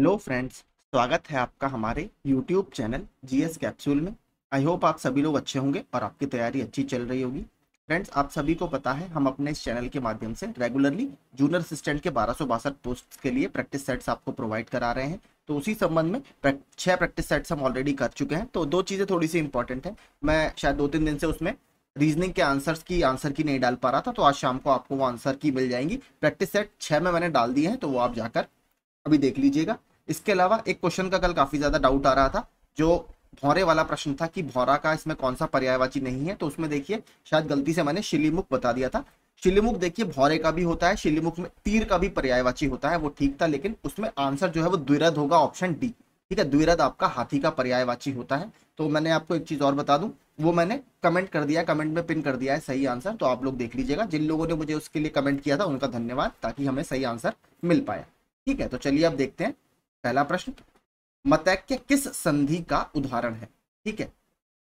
hello friends स्वागत है आपका हमारे यूट्यूब चैनल जीएस कैप्सूल में आई होप आप सभी लोग अच्छे होंगे और आपकी तैयारी अच्छी चल रही होगी फ्रेंड्स आप सभी को पता है हम अपने इस चैनल के माध्यम से रेगुलरली जूनियर असिस्टेंट के बारह पोस्ट के लिए प्रैक्टिस सेट्स आपको प्रोवाइड करा रहे हैं तो उसी संबंध में छह प्रैक्टिस सेट्स हम ऑलरेडी कर चुके हैं तो दो चीज़ें थोड़ी सी इंपॉर्टेंट है मैं शायद दो तीन दिन से उसमें रीजनिंग के आंसर्स की आंसर की नहीं डाल पा रहा था तो आज शाम को आपको वो आंसर की मिल जाएंगी प्रैक्टिस सेट छः में मैंने डाल दिए हैं तो वो आप जाकर अभी देख लीजिएगा इसके अलावा एक क्वेश्चन का कल काफी ज्यादा डाउट आ रहा था जो भौरे वाला प्रश्न था कि भौरा का इसमें कौन सा पर्यायवाची नहीं है तो उसमें देखिए शायद गलती से मैंने शिलीमुख बता दिया था शिलीमुख देखिए भौरे का भी होता है शिलीमुख में तीर का भी पर्यायवाची होता है वो ठीक था लेकिन उसमें आंसर जो है वो द्विरद होगा ऑप्शन डी ठीक है द्विरद आपका हाथी का पर्यायवाची होता है तो मैंने आपको एक चीज और बता दूं वो मैंने कमेंट कर दिया कमेंट में पिन कर दिया है सही आंसर तो आप लोग देख लीजिएगा जिन लोगों ने मुझे उसके लिए कमेंट किया था उनका धन्यवाद ताकि हमें सही आंसर मिल पाया ठीक है तो चलिए अब देखते हैं पहला प्रश्न मतैक्य किस संधि का उदाहरण है ठीक है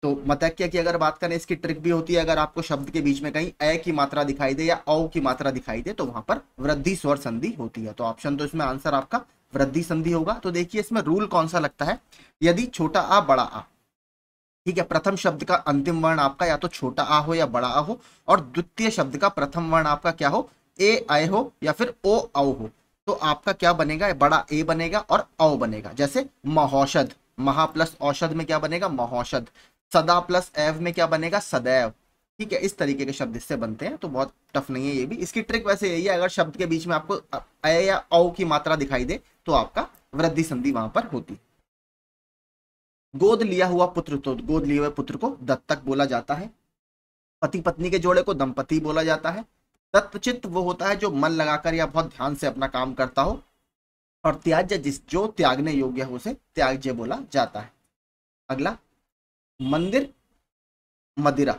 तो मतैक्य की अगर बात करें इसकी ट्रिक भी होती है अगर आपको शब्द के बीच में कहीं अ की मात्रा दिखाई दे या औ की मात्रा दिखाई दे तो वहां पर वृद्धि स्वर संधि होती है तो ऑप्शन तो इसमें आंसर आपका वृद्धि संधि होगा तो देखिए इसमें रूल कौन सा लगता है यदि छोटा आ बड़ा आ ठीक है प्रथम शब्द का अंतिम वर्ण आपका या तो छोटा आ हो या बड़ा आ हो और द्वितीय शब्द का प्रथम वर्ण आपका क्या हो ए आय हो या फिर ओ औ हो तो आपका क्या बनेगा बड़ा ए बनेगा और औ बनेगा जैसे महौषध महा प्लस औषध में क्या बनेगा महौषध सदा प्लस एव में क्या बनेगा सदैव ठीक है इस तरीके के शब्द इससे बनते हैं तो बहुत टफ नहीं है ये भी इसकी ट्रिक वैसे यही है अगर शब्द के बीच में आपको अ या औ की मात्रा दिखाई दे तो आपका वृद्धि संधि वहां पर होती गोद लिया हुआ पुत्र तो गोद लिए हुए पुत्र को दत्तक बोला जाता है पति पत्नी के जोड़े को दंपति बोला जाता है तत्वचित्त वो होता है जो मन लगाकर या बहुत ध्यान से अपना काम करता हो और त्याज्य जिस जो त्यागने योग्य हो उसे त्याज्य बोला जाता है अगला मंदिर मदिरा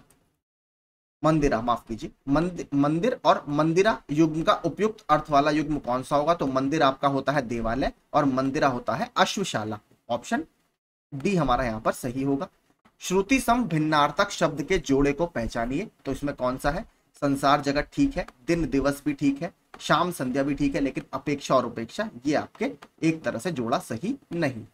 मंदिरा माफ कीजिए मंदिर मंदिर और मंदिरा युग्म का उपयुक्त अर्थ वाला युग्म कौन सा होगा तो मंदिर आपका होता है देवालय और मंदिरा होता है अश्वशाला ऑप्शन डी हमारा यहाँ पर सही होगा श्रुति सम भिन्नार्थक शब्द के जोड़े को पहचानिए तो इसमें कौन सा है संसार जगत ठीक है दिन दिवस भी ठीक है शाम संध्या भी ठीक है लेकिन अपेक्षा और उपेक्षा ये आपके एक तरह से जोड़ा सही नहीं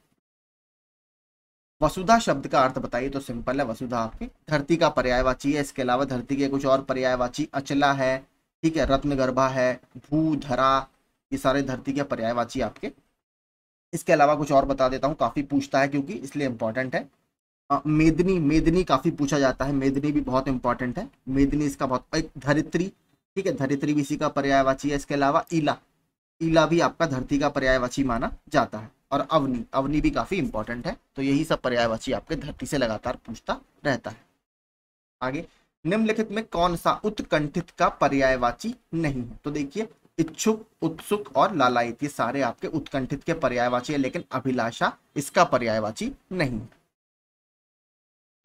वसुधा शब्द का अर्थ बताइए तो सिंपल है वसुधा आपके धरती का पर्यायवाची है इसके अलावा धरती के कुछ और पर्यायवाची अचला है ठीक है रत्न गर्भा है भू धरा ये सारे धरती के पर्यायवाची आपके इसके अलावा कुछ और बता देता हूँ काफी पूछता है क्योंकि इसलिए इंपॉर्टेंट है मेदनी मेदनी काफ़ी पूछा जाता है मेदनी भी बहुत इंपॉर्टेंट है मेदनी इसका बहुत एक धरित्री ठीक है धरित्री भी इसी का पर्यायवाची है इसके अलावा ईला ईला भी आपका धरती का पर्यायवाची माना जाता है और अवनी अवनी भी काफ़ी इंपॉर्टेंट है तो यही सब पर्यायवाची आपके धरती से लगातार पूछता रहता है आगे निम्नलिखित में कौन सा उत्कंठित का पर्यायवाची नहीं है तो देखिए इच्छुक उत्सुक और लालायित ये सारे आपके उत्कंठित के पर्यायवाची है लेकिन अभिलाषा इसका पर्यायवाची नहीं है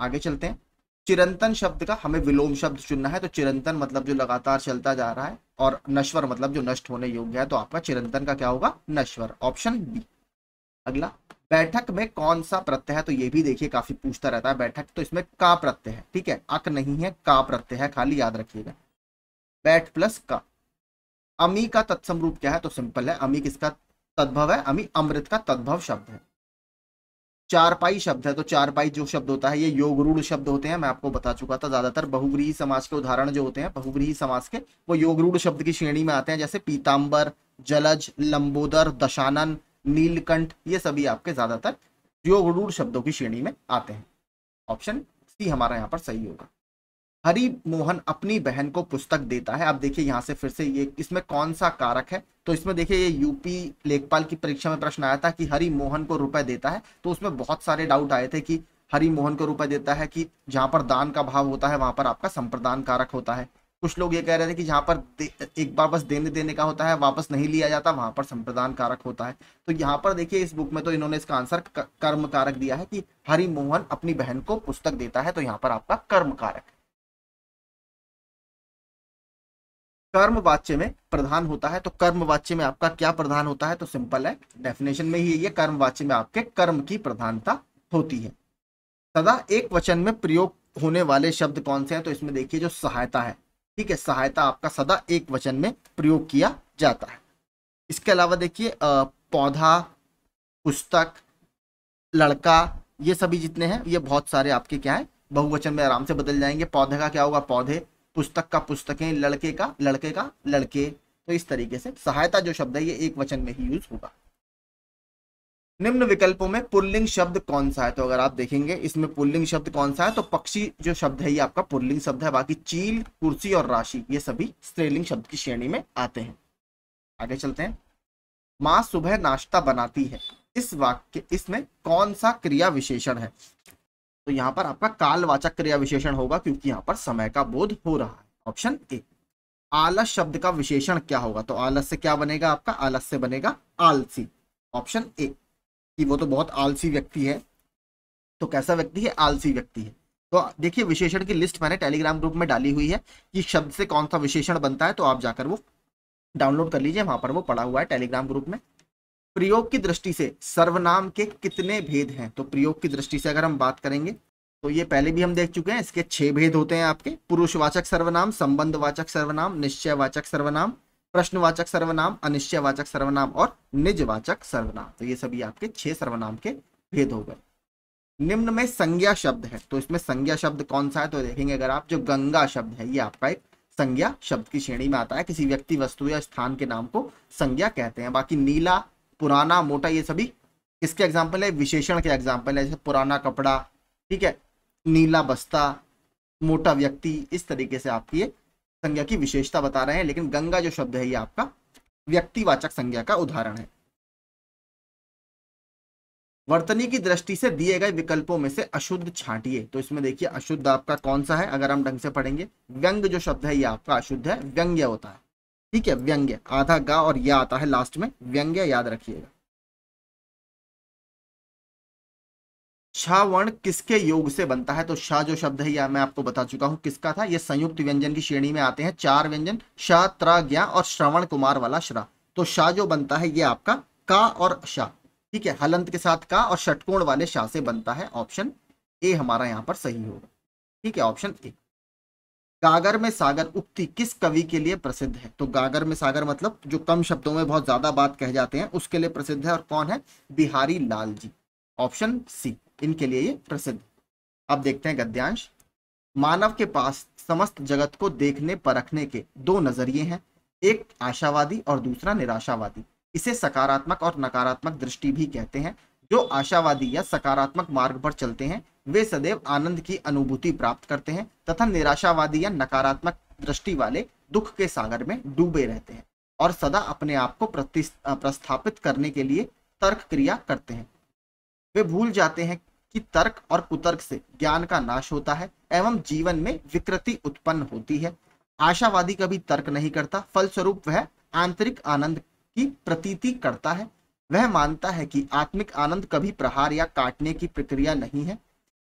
आगे चलते हैं चिरंतन शब्द का हमें विलोम शब्द चुनना है तो चिरंतन मतलब जो लगातार चलता जा रहा है और नश्वर मतलब जो नष्ट होने योग्य है तो आपका चिरंतन का क्या होगा नश्वर ऑप्शन बी अगला बैठक में कौन सा प्रत्यय है तो ये भी देखिए काफी पूछता रहता है बैठक तो इसमें का प्रत्यय है ठीक है अक नहीं है का प्रत्यय है खाली याद रखिएगा बैठ प्लस का अमी का तत्सम रूप क्या है तो सिंपल है अमी किसका तद्भव है अमी अमृत का तद्भव शब्द है चारपाई शब्द है तो चारपाई जो शब्द होता है ये योग रूढ़ शब्द होते हैं मैं आपको बता चुका था ज्यादातर बहुग्रीही समाज के उदाहरण जो होते हैं बहुग्रीही समाज के वो योग रूढ़ शब्द की श्रेणी में आते हैं जैसे पीताम्बर जलज लंबोदर दशानन नीलकंठ ये सभी आपके ज्यादातर योग रूढ़ शब्दों की श्रेणी में आते हैं ऑप्शन सी हमारा यहाँ पर सही होगा हरि मोहन अपनी बहन को पुस्तक देता है आप देखिए यहाँ से फिर से ये इसमें कौन सा कारक है तो इसमें देखिए ये यूपी लेखपाल की परीक्षा में प्रश्न आया था कि हरि मोहन को रुपए देता है तो उसमें बहुत सारे डाउट आए थे कि हरि मोहन को रुपए देता है कि जहाँ पर दान का भाव होता है वहां पर आपका संप्रदान कारक होता है कुछ लोग ये कह रहे थे कि जहाँ पर एक बार बस देने देने का होता है वापस नहीं लिया जाता वहां पर संप्रदान कारक होता है तो यहाँ पर देखिए इस बुक में तो इन्होंने इसका आंसर कर्म कारक दिया है कि हरिमोहन मोहन अपनी बहन को पुस्तक देता है तो यहाँ पर आपका कर्म कारक कर्म वाच्य में प्रधान होता है तो कर्म वाच्य में आपका क्या प्रधान होता है तो सिंपल है डेफिनेशन में ही ये कर्म वाच्य में आपके कर्म की प्रधानता होती है सदा एक वचन में प्रयोग होने वाले शब्द कौन से हैं तो इसमें देखिए जो सहायता है ठीक है सहायता आपका सदा एक वचन में प्रयोग किया जाता है इसके अलावा देखिए पौधा पुस्तक लड़का ये सभी जितने हैं ये बहुत सारे आपके क्या है बहुवचन में आराम से बदल जाएंगे पौधे का क्या होगा पौधे पुस्तक का पुस्तकें लड़के का लड़के का लड़के तो इस तरीके से सहायता जो शब्द है ये एक वचन में ही यूज होगा निम्न विकल्पों में पुल्लिंग शब्द कौन सा है तो अगर आप देखेंगे इसमें पुल्लिंग शब्द कौन सा है तो पक्षी जो शब्द है ये आपका पुल्लिंग शब्द है बाकी चील कुर्सी और राशि ये सभी स्त्रीलिंग शब्द की श्रेणी में आते हैं आगे चलते हैं माँ सुबह नाश्ता बनाती है इस वाक्य इसमें कौन सा क्रिया विशेषण है तो यहां पर आपका कालवाचक क्रिया विशेषण होगा क्योंकि यहां पर समय का बोध हो रहा है ऑप्शन ए आलस शब्द का विशेषण क्या होगा तो आलस से क्या बनेगा आपका आलस से बनेगा आलसी ऑप्शन ए कि वो तो बहुत आलसी व्यक्ति है तो कैसा व्यक्ति है आलसी व्यक्ति है तो देखिए विशेषण की लिस्ट मैंने टेलीग्राम ग्रुप में डाली हुई है कि शब्द से कौन सा विशेषण बनता है तो आप जाकर वो डाउनलोड कर लीजिए वहां पर वो पड़ा हुआ है टेलीग्राम ग्रुप में प्रयोग की दृष्टि से सर्वनाम के कितने भेद हैं तो प्रयोग की दृष्टि से अगर हम बात करेंगे तो ये पहले भी हम देख चुके हैं इसके छह भेद होते हैं आपके पुरुषवाचक सर्वनाम संबंधवाचक सर्वनाम निश्चयवाचक सर्वनाम प्रश्नवाचक सर्वनाम अनिश्चयवाचक सर्वनाम और निजवाचक सर्वनाम तो ये सभी आपके छह सर्वनाम के भेद हो गए निम्न में संज्ञा शब्द है तो इसमें संज्ञा शब्द कौन सा है तो देखेंगे अगर आप जो गंगा शब्द है ये आपका एक संज्ञा शब्द की श्रेणी में आता है किसी व्यक्ति वस्तु या स्थान के नाम को संज्ञा कहते हैं बाकी नीला पुराना मोटा ये सभी किसके एग्जाम्पल है विशेषण के एग्जाम्पल है जैसे पुराना कपड़ा ठीक है नीला बस्ता मोटा व्यक्ति इस तरीके से आपकी ये संज्ञा की विशेषता बता रहे हैं लेकिन गंगा जो शब्द है ये आपका व्यक्तिवाचक संज्ञा का उदाहरण है वर्तनी की दृष्टि से दिए गए विकल्पों में से अशुद्ध छांटिए तो इसमें देखिए अशुद्ध आपका कौन सा है अगर हम ढंग से पढ़ेंगे व्यंग जो शब्द है ये आपका अशुद्ध है व्यंग्य होता है ठीक है व्यंग्य आधा गा और या आता है लास्ट में व्यंग्य याद रखिएगा छा वर्ण किसके योग से बनता है तो शाह जो शब्द है यह मैं आपको बता चुका हूं किसका था यह संयुक्त व्यंजन की श्रेणी में आते हैं चार व्यंजन शाह त्रा ज्ञा और श्रवण कुमार वाला श्रा तो शाह जो बनता है यह आपका का और शाह ठीक है हलंत के साथ का और षटकोण वाले शाह से बनता है ऑप्शन ए हमारा यहां पर सही होगा ठीक है ऑप्शन ए गागर में सागर उक्ति किस कवि के लिए प्रसिद्ध है तो गागर में सागर मतलब जो कम शब्दों में बहुत ज्यादा बात कह जाते हैं उसके लिए प्रसिद्ध है और कौन है बिहारी लाल जी ऑप्शन सी इनके लिए ये प्रसिद्ध अब देखते हैं गद्यांश मानव के पास समस्त जगत को देखने परखने के दो नजरिए हैं एक आशावादी और दूसरा निराशावादी इसे सकारात्मक और नकारात्मक दृष्टि भी कहते हैं जो आशावादी या सकारात्मक मार्ग पर चलते हैं वे सदैव आनंद की अनुभूति प्राप्त करते हैं तथा निराशावादी या नकारात्मक दृष्टि वाले दुख के सागर में डूबे रहते हैं और सदा अपने आप को प्रस्थापित करने के लिए तर्क क्रिया करते हैं वे भूल जाते हैं कि तर्क और कुतर्क से ज्ञान का नाश होता है एवं जीवन में विकृति उत्पन्न होती है आशावादी कभी तर्क नहीं करता फलस्वरूप वह आंतरिक आनंद की प्रतीति करता है वह मानता है कि आत्मिक आनंद कभी प्रहार या काटने की प्रक्रिया नहीं है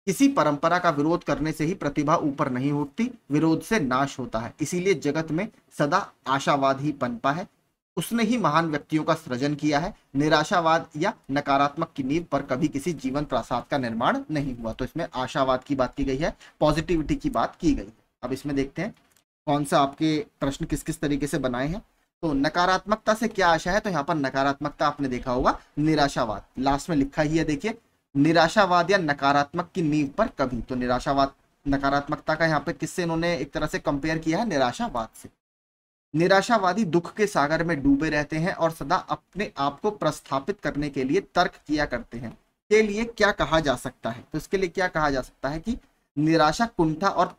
किसी परंपरा का विरोध करने से ही प्रतिभा ऊपर नहीं उठती विरोध से नाश होता है इसीलिए जगत में सदा आशावाद ही पनपा है उसने ही महान व्यक्तियों का सृजन किया है निराशावाद या नकारात्मक की नींव पर कभी किसी जीवन प्रसाद का निर्माण नहीं हुआ तो इसमें आशावाद की बात की गई है पॉजिटिविटी की बात की गई है अब इसमें देखते हैं कौन सा आपके प्रश्न किस किस तरीके से बनाए हैं तो नकारात्मकता से क्या आशा है तो यहाँ पर नकारात्मकता आपने देखा होगा निराशावाद लास्ट में लिखा ही है देखिए निराशावाद या नकारात्मक की नींव पर कभी तो निराशावाद नकारात्मकता का यहाँ पे किससे इन्होंने एक तरह से कंपेयर किया है निराशावाद से निराशावादी दुख के सागर में डूबे रहते हैं और सदा अपने आप को प्रस्थापित करने के लिए तर्क किया करते हैं के लिए क्या कहा जा सकता है तो इसके लिए क्या कहा जा सकता है कि निराशा कुंठा और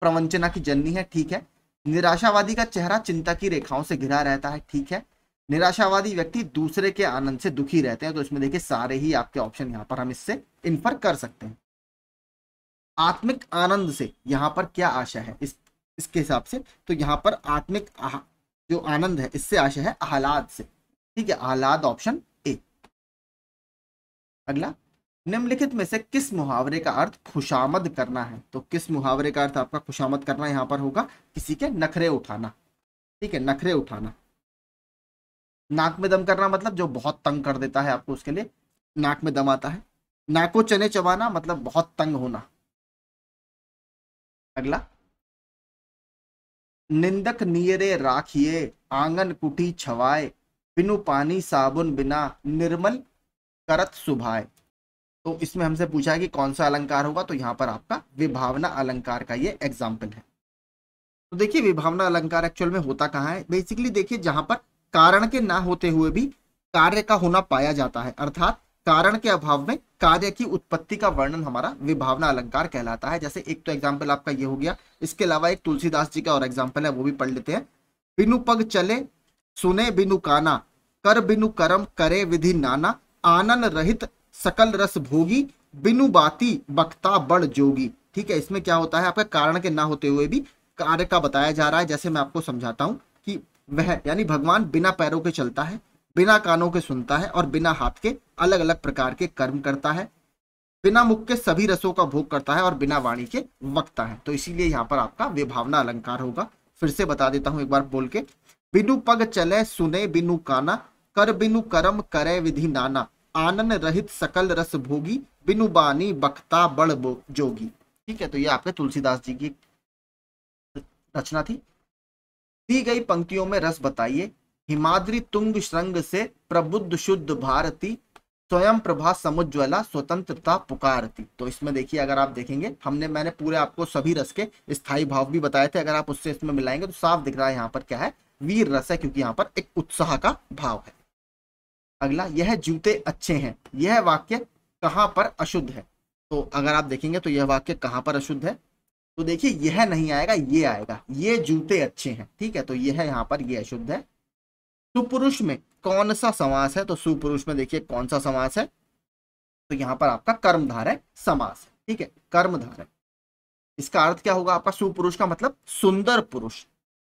प्रवंचना की जननी है ठीक है निराशावादी का चेहरा चिंता की रेखाओं से घिरा रहता है ठीक है निराशावादी व्यक्ति दूसरे के आनंद से दुखी रहते हैं तो इसमें देखिए सारे ही आपके ऑप्शन यहाँ पर हम इससे इन्फर कर सकते हैं आत्मिक आनंद से यहाँ पर क्या आशा है इस इसके हिसाब से तो यहाँ पर आत्मिक जो आनंद है इससे आशा है आह्लाद से ठीक है आह्लाद ऑप्शन ए अगला निम्नलिखित में से किस मुहावरे का अर्थ खुशामद करना है तो किस मुहावरे का अर्थ आपका खुशामद करना यहाँ पर होगा किसी के नखरे उठाना ठीक है नखरे उठाना नाक में दम करना मतलब जो बहुत तंग कर देता है आपको उसके लिए नाक में दम आता है नाको चने चबाना मतलब बहुत तंग होना अगला निंदक नियरे राखिए आंगन कुटी छवाए बिनु पानी साबुन बिना निर्मल करत सुभाए तो इसमें हमसे पूछा है कि कौन सा अलंकार होगा तो यहाँ पर आपका विभावना अलंकार का ये एग्जाम्पल है तो देखिए विभावना अलंकार एक्चुअल में होता कहाँ है बेसिकली देखिए जहां पर कारण के ना होते हुए भी कार्य का होना पाया जाता है अर्थात कारण के अभाव में कार्य की उत्पत्ति का वर्णन हमारा विभावना अलंकार कहलाता है जैसे एक तो एग्जाम्पल आपका ये हो गया इसके अलावा एक तुलसीदास जी का और एग्जाम्पल है वो भी पढ़ लेते हैं बिनु पग चले सुने बिनु काना कर बिनु कर्म करे विधि नाना आनन रहित सकल रस भोगी बिनु बाती बक्ता बड़ जोगी ठीक है इसमें क्या होता है आपका कारण के ना होते हुए भी कार्य का बताया जा रहा है जैसे मैं आपको समझाता हूँ वह यानी भगवान बिना पैरों के चलता है बिना कानों के सुनता है और बिना हाथ के अलग अलग प्रकार के कर्म करता है बिना मुख के सभी रसों का भोग करता है और बिना वाणी के वक्ता है तो इसीलिए यहाँ पर आपका विभावना अलंकार होगा फिर से बता देता हूं एक बार बोल के बिनु पग चले सुने बिनु काना कर बिनु कर्म करे विधि नाना आनंद रहित सकल रस भोगी बिनु बानी बखता बड़ जोगी ठीक है तो ये आपके तुलसीदास जी की रचना थी दी गई पंक्तियों में रस बताइए हिमाद्री तुंग श्रृंग से प्रबुद्ध शुद्ध भारती स्वयं प्रभा समुज्वला स्वतंत्रता पुकारती तो इसमें देखिए अगर आप देखेंगे हमने मैंने पूरे आपको सभी रस के स्थायी भाव भी बताए थे अगर आप उससे इसमें मिलाएंगे तो साफ दिख रहा है यहाँ पर क्या है वीर रस है क्योंकि यहाँ पर एक उत्साह का भाव है अगला यह जूते अच्छे हैं यह वाक्य कहाँ पर अशुद्ध है तो अगर आप देखेंगे तो यह वाक्य कहाँ पर अशुद्ध है तो देखिए यह नहीं आएगा ये आएगा ये जूते अच्छे हैं ठीक है तो यह है यहाँ पर यह अशुद्ध है सुपुरुष में कौन सा समास है तो सुपुरुष में देखिए कौन सा समास है तो यहाँ पर आपका है समास है ठीक है इसका अर्थ क्या होगा आपका सुपुरुष का मतलब सुंदर पुरुष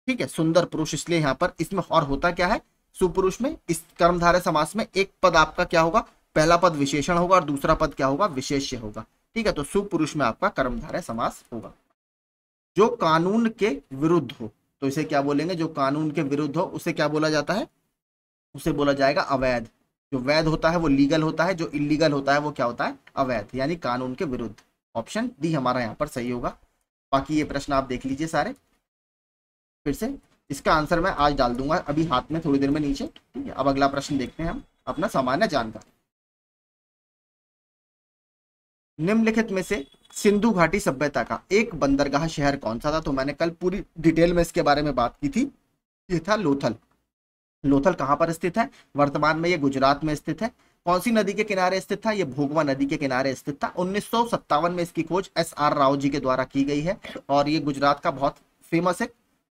ठीक है सुंदर पुरुष इसलिए यहाँ पर इसमें और होता क्या है सुपुरुष में इस कर्मधारय समास में एक पद आपका क्या होगा पहला पद विशेषण होगा और दूसरा पद क्या होगा विशेष्य होगा ठीक है तो सुपुरुष में आपका कर्मधारय समास होगा जो कानून के विरुद्ध हो तो इसे क्या बोलेंगे जो कानून के विरुद्ध हो उसे क्या बोला जाता है उसे बोला जाएगा अवैध जो वैध होता है वो लीगल होता है जो इलीगल होता है वो क्या होता है अवैध यानी कानून के विरुद्ध ऑप्शन डी हमारा यहाँ पर सही होगा बाकी ये प्रश्न आप देख लीजिए सारे फिर से इसका आंसर मैं आज डाल दूंगा अभी हाथ में थोड़ी देर में नीचे ठीक है अब अगला प्रश्न देखते हैं हम अपना सामान्य जानकारी निम्नलिखित में से सिंधु घाटी सभ्यता का एक बंदरगाह शहर कौन सा था तो मैंने कल पूरी डिटेल में इसके बारे में बात की थी ये था लोथल लोथल कहाँ पर स्थित है वर्तमान में ये गुजरात में स्थित है कौन सी नदी के किनारे स्थित था यह भोगवा नदी के किनारे स्थित था उन्नीस में इसकी खोज एस आर राव जी के द्वारा की गई है और ये गुजरात का बहुत फेमस है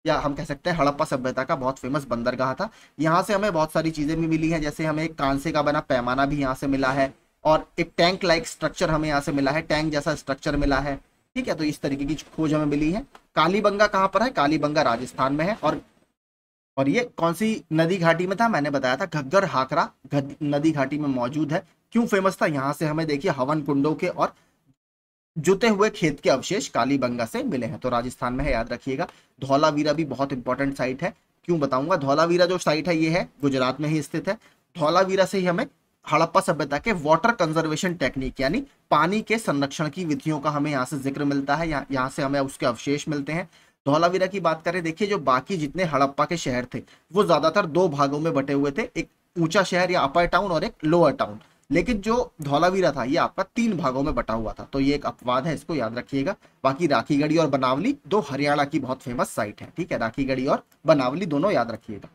या हम कह सकते हैं हड़प्पा सभ्यता का बहुत फेमस बंदरगाह था यहाँ से हमें बहुत सारी चीज़ें भी मिली हैं जैसे हमें एक कांसे का बना पैमाना भी यहाँ से मिला है और एक टैंक लाइक स्ट्रक्चर हमें यहाँ से मिला है टैंक जैसा स्ट्रक्चर मिला है ठीक है तो इस तरीके की खोज हमें मिली है कालीबंगा कहाँ पर है कालीबंगा राजस्थान में है और और ये कौन सी नदी घाटी में था मैंने बताया था घग्गर हाकरा नदी घाटी में मौजूद है क्यों फेमस था यहाँ से हमें देखिए हवन कुंडों के और जुते हुए खेत के अवशेष कालीबंगा से मिले हैं तो राजस्थान में है याद रखिएगा धौलावीरा भी बहुत इंपॉर्टेंट साइट है क्यों बताऊंगा धौलावीरा जो साइट है ये है गुजरात में ही स्थित है धौलावीरा से ही हमें हड़प्पा सभ्यता के वाटर कंजर्वेशन टेक्निक यानी पानी के संरक्षण की विधियों का हमें यहाँ से जिक्र मिलता है यहाँ यहाँ से हमें उसके अवशेष मिलते हैं धौलावीरा की बात करें देखिए जो बाकी जितने हड़प्पा के शहर थे वो ज्यादातर दो भागों में बटे हुए थे एक ऊंचा शहर या अपर टाउन और एक लोअर टाउन लेकिन जो धौलावीरा था ये आपका तीन भागों में बटा हुआ था तो ये एक अपवाद है इसको याद रखिएगा बाकी राखीगढ़ी और बनावली दो हरियाणा की बहुत फेमस साइट है ठीक है राखीगढ़ी और बनावली दोनों याद रखिएगा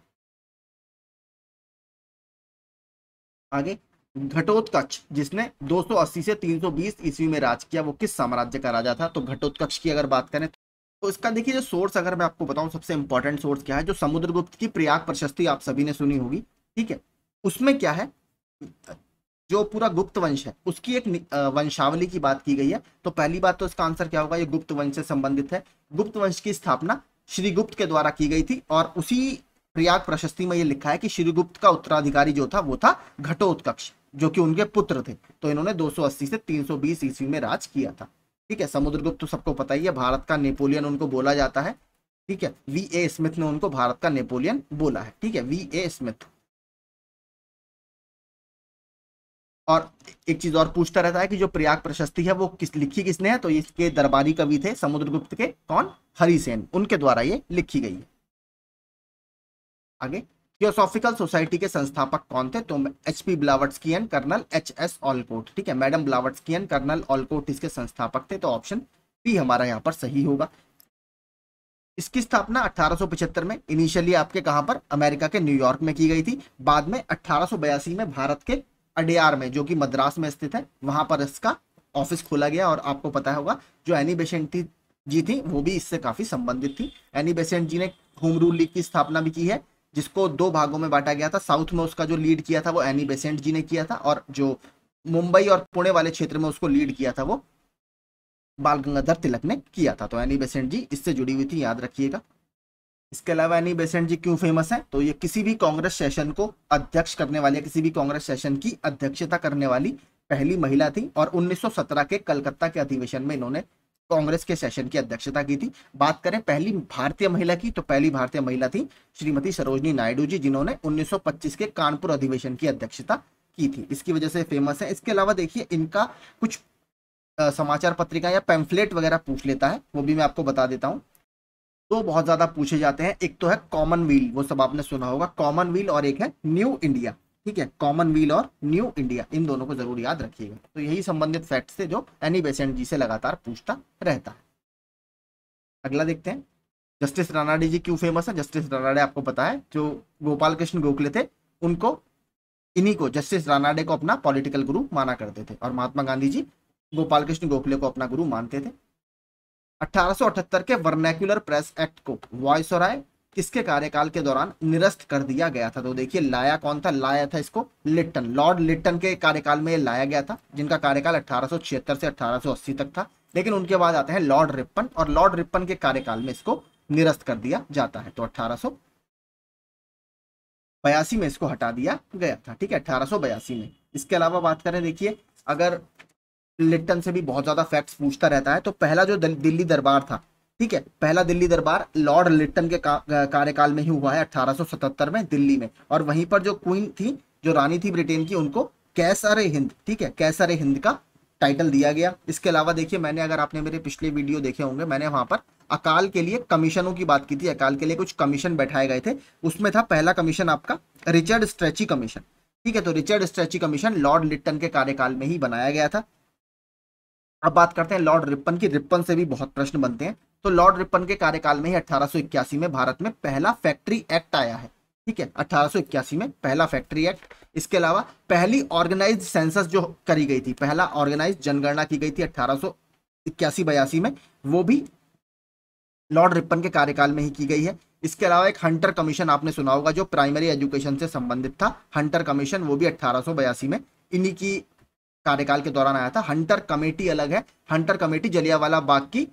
आगे घटोत्कच जिसने 280 से 320 ईस्वी में राज किया वो किस साम्राज्य का राजा था तो घटोत्कच की अगर बात करें तो इसका देखिए जो सोर्स अगर मैं आपको बताऊं सबसे इंपॉर्टेंट सोर्स क्या है जो समुद्रगुप्त की प्रयाग प्रशस्ति आप सभी ने सुनी होगी ठीक है उसमें क्या है जो पूरा गुप्त वंश है उसकी एक वंशावली की बात की गई है तो पहली बात तो इसका आंसर क्या होगा ये गुप्त वंश से संबंधित है गुप्त वंश की स्थापना श्री गुप्त के द्वारा की गई थी और उसी प्रयाग प्रशस्ति में ये लिखा है कि श्रीगुप्त का उत्तराधिकारी जो था वो था घटोत्कक्ष जो कि उनके पुत्र थे तो इन्होंने 280 से 320 ईस्वी में राज किया था ठीक है समुद्रगुप्त तो सबको पता ही है भारत का नेपोलियन उनको बोला जाता है ठीक है वी ए स्मिथ ने उनको भारत का नेपोलियन बोला है ठीक है वी ए स्मिथ और एक चीज और पूछता रहता है कि जो प्रयाग प्रशस्ति है वो किस लिखी किसने है तो इसके दरबारी कवि थे समुद्रगुप्त के कौन हरिसेन उनके द्वारा ये लिखी गई है आगे थियोसॉफिकल सोसाइटी के संस्थापक कौन थे तो H P Blavatsky colonel H S Olcott ठीक है मैडम ब्लावर्ट्सकियन कर्नल ऑलकोट इसके संस्थापक थे तो ऑप्शन बी हमारा यहाँ पर सही होगा इसकी स्थापना 1875 में इनिशियली आपके कहां पर अमेरिका के न्यूयॉर्क में की गई थी बाद में 1882 में भारत के अडियार में जो कि मद्रास में स्थित है वहां पर इसका ऑफिस खोला गया और आपको पता होगा जो एनी बेसेंट थी जी थी वो भी इससे काफी संबंधित थी एनी बेसेंट जी ने होम रूल लीग की स्थापना भी की है जिसको दो भागों में बांटा गया था साउथ में उसका जो लीड किया था वो एनी बेसेंट जी ने किया था और जो मुंबई और पुणे वाले क्षेत्र में उसको लीड किया था वो बाल गंगाधर तिलक ने किया था तो एनी बेसेंट जी इससे जुड़ी हुई थी याद रखिएगा इसके अलावा एनी बेसेंट जी क्यों फेमस है तो ये किसी भी कांग्रेस सेशन को अध्यक्ष करने वाली किसी भी कांग्रेस सेशन की अध्यक्षता करने वाली पहली महिला थी और 1917 के कलकत्ता के अधिवेशन में इन्होंने कांग्रेस के सेशन की अध्यक्षता की थी बात करें पहली भारतीय महिला की तो पहली भारतीय महिला थी श्रीमती सरोजनी नायडू जी जिन्होंने 1925 के कानपुर अधिवेशन की अध्यक्षता की थी इसकी वजह से फेमस है इसके अलावा देखिए इनका कुछ आ, समाचार पत्रिका या पैम्फलेट वगैरह पूछ लेता है वो भी मैं आपको बता देता हूँ दो बहुत ज्यादा पूछे जाते हैं एक तो है कॉमनवेल्थ वो सब आपने सुना होगा कॉमनवेल्थ और एक है न्यू इंडिया ठीक है कॉमन व्हील और न्यू इंडिया इन दोनों को जरूर याद रखिएगा तो यही संबंधित फैक्ट से जो एनी बेसेंट जी से लगातार पूछता रहता है अगला देखते हैं जस्टिस रानाडे जी क्यों फेमस है जस्टिस रानाडे आपको पता है जो गोपाल कृष्ण गोखले थे उनको इन्हीं को जस्टिस रानाडे को अपना पॉलिटिकल गुरु माना करते थे और महात्मा गांधी जी गोपाल कृष्ण गोखले को अपना गुरु मानते थे 1878 के वर्नैक्यूलर प्रेस एक्ट को वॉइस और आय किसके कार्यकाल के दौरान निरस्त कर दिया गया था तो देखिए लाया कौन था लाया था इसको लिट्टन लॉर्ड लिट्टन के कार्यकाल में लाया गया था जिनका कार्यकाल 1876 से 1880 तक था लेकिन उनके बाद आते हैं लॉर्ड रिपन और लॉर्ड रिपन के कार्यकाल में इसको निरस्त कर दिया जाता है तो अट्ठारह बयासी में इसको हटा दिया गया था ठीक है अठारह सो बयासी में इसके अलावा बात करें देखिए अगर लिट्टन से भी बहुत ज्यादा फैक्ट्स पूछता रहता है तो पहला जो दिल्ली दरबार था ठीक है पहला दिल्ली दरबार लॉर्ड लिट्टन के का, कार्यकाल में ही हुआ है 1877 में दिल्ली में और वहीं पर जो क्वीन थी जो रानी थी ब्रिटेन की उनको कैसर हिंद ठीक है कैसर हिंद का टाइटल दिया गया इसके अलावा देखिए मैंने अगर आपने मेरे पिछले वीडियो देखे होंगे मैंने वहां पर अकाल के लिए कमीशनों की बात की थी अकाल के लिए कुछ कमीशन बैठाए गए थे उसमें था पहला कमीशन आपका रिचर्ड स्ट्रेची कमीशन ठीक है तो Richard Strachey commission lord Lytton के कार्यकाल में ही बनाया गया था अब बात करते हैं लॉर्ड रिपन की रिपन से भी बहुत प्रश्न बनते हैं तो लॉर्ड रिपन के कार्यकाल में ही अठारह में भारत में पहला फैक्ट्री एक्ट आया है ठीक है अठारह में पहला फैक्ट्री एक्ट इसके अलावा पहली ऑर्गेनाइज सेंसस जो करी गई थी पहला ऑर्गेनाइज जनगणना की गई थी अठारह सो में वो भी लॉर्ड रिपन के कार्यकाल में ही की गई है इसके अलावा एक हंटर कमीशन आपने सुना होगा जो प्राइमरी एजुकेशन से संबंधित था हंटर कमीशन वो भी अट्ठारह में इन्हीं की कार्यकाल के दौरान आया था हंटर कमेटी अलग है हंटर कमेटी जलियावाला बाग की